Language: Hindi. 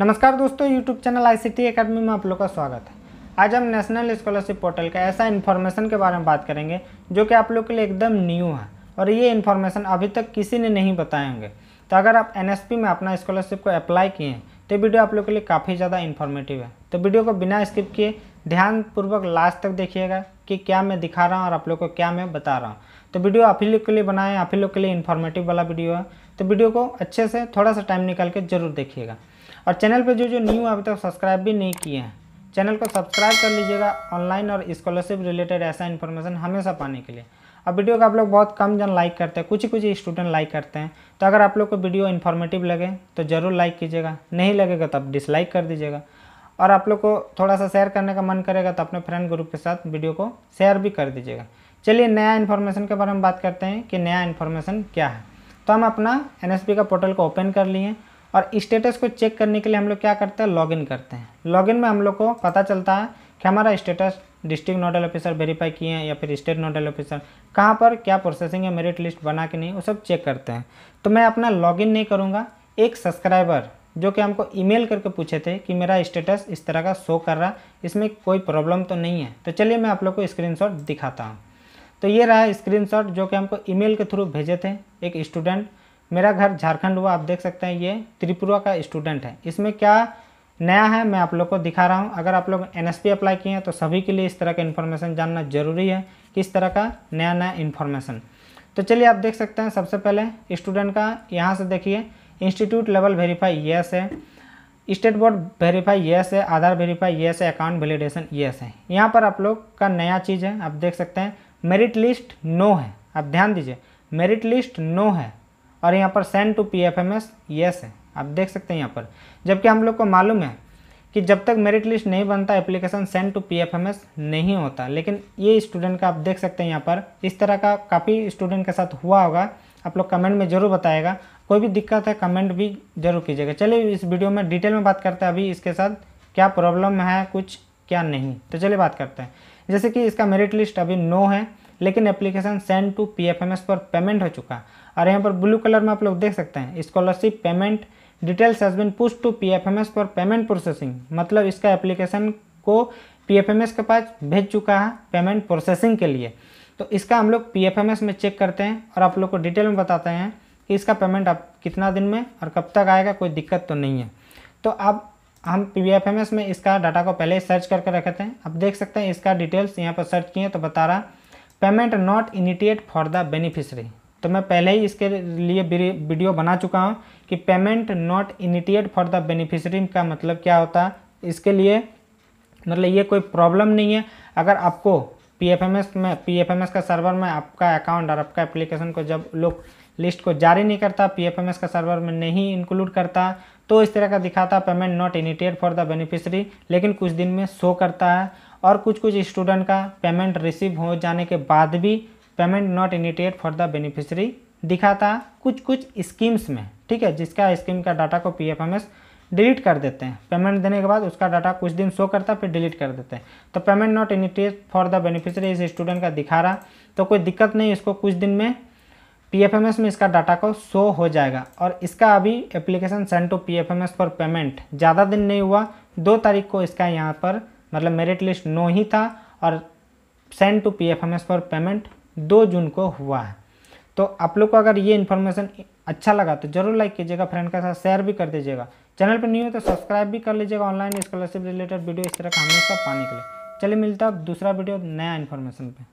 नमस्कार दोस्तों यूट्यूब चैनल आईसीटी अकेडमी में आप लोग का स्वागत है आज हम नेशनल स्कॉलरशिप पोर्टल का ऐसा इन्फॉर्मेशन के बारे में बात करेंगे जो कि आप लोग के लिए एकदम न्यू है और ये इन्फॉर्मेशन अभी तक किसी ने नहीं बताए होंगे तो अगर आप एन में अपना स्कॉलरशिप को अप्लाई किए हैं तो वीडियो आप लोग के लिए काफ़ी ज़्यादा इन्फॉर्मेटिव है तो वीडियो को बिना स्किप किए ध्यानपूर्वक लास्ट तक देखिएगा कि क्या मैं दिखा रहा हूँ और आप लोग को क्या मैं बता रहा हूँ तो वीडियो आप ही लोग के लिए बनाए आप ही लोग के लिए इन्फॉर्मेटिव वाला वीडियो है तो वीडियो को अच्छे से थोड़ा सा टाइम निकाल के जरूर देखिएगा और चैनल पर जो जो न्यू अभी तक सब्सक्राइब भी नहीं किए हैं चैनल को सब्सक्राइब कर लीजिएगा ऑनलाइन और स्कॉलरशिप रिलेटेड ऐसा इन्फॉर्मेशन हमेशा पाने के लिए अब वीडियो का आप लोग बहुत कम जन लाइक करते हैं कुछ ही कुछ स्टूडेंट लाइक करते हैं तो अगर आप लोग को वीडियो इन्फॉर्मेटिव लगे तो ज़रूर लाइक कीजिएगा नहीं लगेगा तो आप डिसलाइक कर दीजिएगा और आप लोग को थोड़ा सा शेयर करने का मन करेगा तो अपने फ्रेंड ग्रुप के साथ वीडियो को शेयर भी कर दीजिएगा चलिए नया इन्फॉर्मेशन के बारे में बात करते हैं कि नया इन्फॉर्मेशन क्या है तो हम अपना एन का पोर्टल को ओपन कर लिए और स्टेटस को चेक करने के लिए हम लोग क्या करते हैं लॉगिन करते हैं लॉगिन में हम लोग को पता चलता है कि हमारा status district nodal officer verify किए हैं या फिर स्टेट नोडल ऑफिसर कहाँ पर क्या प्रोसेसिंग है मेरिट लिस्ट बना के नहीं वो सब चेक करते हैं तो मैं अपना लॉगिन नहीं करूँगा एक सब्सक्राइबर जो कि हमको ईमेल करके पूछे थे कि मेरा स्टेटस इस तरह का शो कर रहा है इसमें कोई प्रॉब्लम तो नहीं है तो चलिए मैं आप लोग को स्क्रीन दिखाता हूँ तो ये रहा स्क्रीनशॉट जो कि हमको ईमेल के थ्रू भेजे थे एक स्टूडेंट मेरा घर झारखंड हुआ आप देख सकते हैं ये त्रिपुरा का स्टूडेंट है इसमें क्या नया है मैं आप लोग को दिखा रहा हूँ अगर आप लोग एन अप्लाई किए हैं तो सभी के लिए इस तरह का इन्फॉर्मेशन जानना जरूरी है किस तरह का नया नया इन्फॉर्मेशन तो चलिए आप देख सकते हैं सबसे पहले स्टूडेंट का यहाँ से देखिए इंस्टीट्यूट लेवल वेरीफाई येस है स्टेट बोर्ड वेरीफाई येस है आधार वेरीफाई येस है अकाउंट वैलिडेशन येस है यहाँ पर आप लोग का नया चीज़ है आप देख सकते हैं मेरिट लिस्ट नो है आप ध्यान दीजिए मेरिट लिस्ट नो है और यहाँ पर send to P F M S yes है आप देख सकते हैं यहाँ पर जबकि हम लोग को मालूम है कि जब तक मेरिट लिस्ट नहीं बनता application send to P F M S नहीं होता लेकिन ये स्टूडेंट का आप देख सकते हैं यहाँ पर इस तरह का काफ़ी स्टूडेंट के साथ हुआ होगा आप लोग कमेंट में ज़रूर बताएगा कोई भी दिक्कत है कमेंट भी जरूर कीजिएगा चलिए इस वीडियो में डिटेल में बात करते हैं अभी इसके साथ क्या प्रॉब्लम है कुछ क्या नहीं तो चलिए बात करते हैं जैसे कि इसका मेरिट लिस्ट अभी नो है लेकिन application send to P F M S पर पेमेंट हो चुका और यहाँ पर ब्लू कलर में आप लोग देख सकते हैं scholarship payment details has been push to P F M S for payment processing मतलब इसका एप्लीकेशन को पी एफ एम एस के पास भेज चुका है पेमेंट प्रोसेसिंग के लिए तो इसका हम लोग पी एफ एम एस में चेक करते हैं और आप लोग को डिटेल में बताते हैं कि इसका पेमेंट आप कितना दिन में और कब तक आएगा कोई दिक्कत तो नहीं है तो आप हम पी एफ एम एस में इसका डाटा को पहले ही सर्च करके रखे थे आप देख सकते हैं इसका डिटेल्स यहाँ पर सर्च किए तो बता रहा payment not initiate for the beneficiary तो मैं पहले ही इसके लिए वीडियो बना चुका हूँ कि payment not initiate for the beneficiary का मतलब क्या होता है इसके लिए मतलब ये कोई प्रॉब्लम नहीं है अगर आपको पी एफ एम एस में पी एफ एम एस का सर्वर में आपका अकाउंट और आपका एप्लीकेशन को जब लोग लिस्ट को जारी नहीं करता पी एफ एम एस का सर्वर में नहीं इंक्लूड करता तो इस तरह का दिखाता payment not initiate for the beneficiary लेकिन कुछ दिन में शो करता है और कुछ कुछ स्टूडेंट का पेमेंट रिसीव हो जाने के बाद भी payment not initiate for the beneficiary दिखाता कुछ कुछ स्कीम्स में ठीक है जिसका स्कीम का डाटा को P F M S delete कर देते हैं पेमेंट देने के बाद उसका डाटा कुछ दिन शो करता है फिर डिलीट कर देते हैं तो payment not initiate for the beneficiary इस स्टूडेंट का दिखा रहा तो कोई दिक्कत नहीं इसको कुछ दिन में पी एफ एम एस में इसका डाटा को शो हो जाएगा और इसका अभी application send to P F M S for payment ज़्यादा दिन नहीं हुआ दो तारीख को इसका यहाँ पर मतलब मेरिट लिस्ट नो ही था और send to P F M S for payment दो जून को हुआ है तो आप लोग को अगर ये इन्फॉर्मेशन अच्छा लगा तो जरूर लाइक कीजिएगा फ्रेंड के साथ शेयर भी कर दीजिएगा चैनल पर न्यू हो तो सब्सक्राइब भी कर लीजिएगा ऑनलाइन स्कॉलरशिप रिलेटेड वीडियो इस तरह का हमेशा पाने के लिए चलिए मिलता है दूसरा वीडियो नया इन्फॉर्मेशन पर